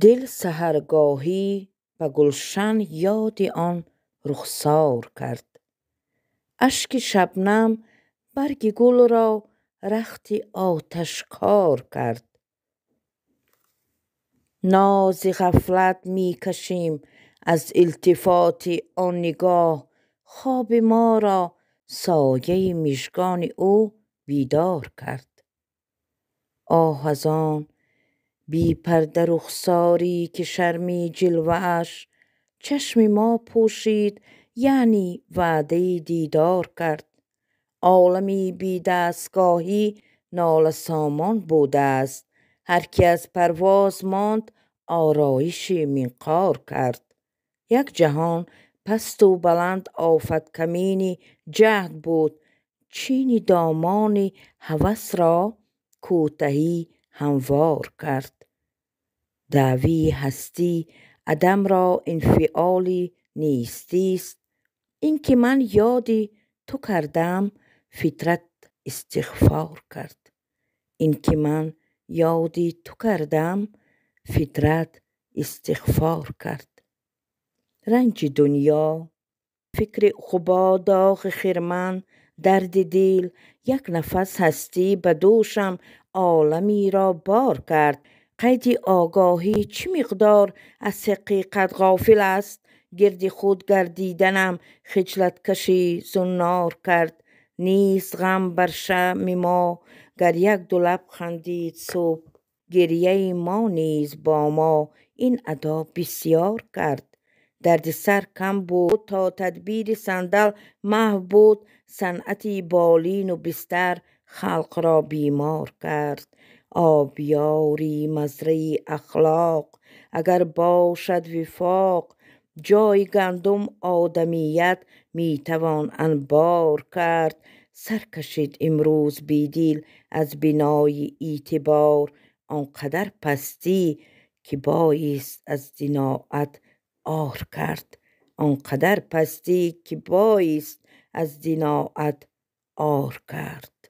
دل سهرگاهی و گلشن یاد آن رخسار کرد اشک شبنم برگ گل را رخت آتشکار کرد ناز غفلت میکشیم از التفات آن نگاه خواب ما را سایه میشگان او بیدار کرد آه از آن بی پرده رخساری که شرمی جلوهش چشمی چشم ما پوشید یعنی وعده دیدار کرد عالمی بی دستگاهی نال سامان بوده است هر کی از پرواز ماند آرایشی منقار کرد یک جهان پست و بلند آفت کمینی جهد بود چین دامان هوس را کوتهی هموار کرد دعوی هستی عدم را انفعالی نیستی است این من یادی تو کردم فطرت استغفار کرد اینکه من یادی تو کردم فطرت استغفار کرد رنج دنیا فکر خوبا داغ خرمن درد دل یک نفس هستی به دوشم عالمی را بار کرد قید آگاهی چه مقدار از حقیقت غافل است گرد خود گردیدنم خجلت کشی زنار کرد نیست غم بر شم ما گر یک دو خندید صبح گریه ما نیز با ما این ادا بسیار کرد درد سر کم بود تا تدبیر صندل محو بود بالین و بستر خلق را بیمار کرد آبیاری مزرعه اخلاق اگر باشد وفاق جای گندم آدمیت میتوان انبار کرد سر کشید امروز بیدیل از بنای اعتبار آنقدر پستی که بایست از دیناعت آر کرد آنقدر پستی که بایست از دیناعت آر کرد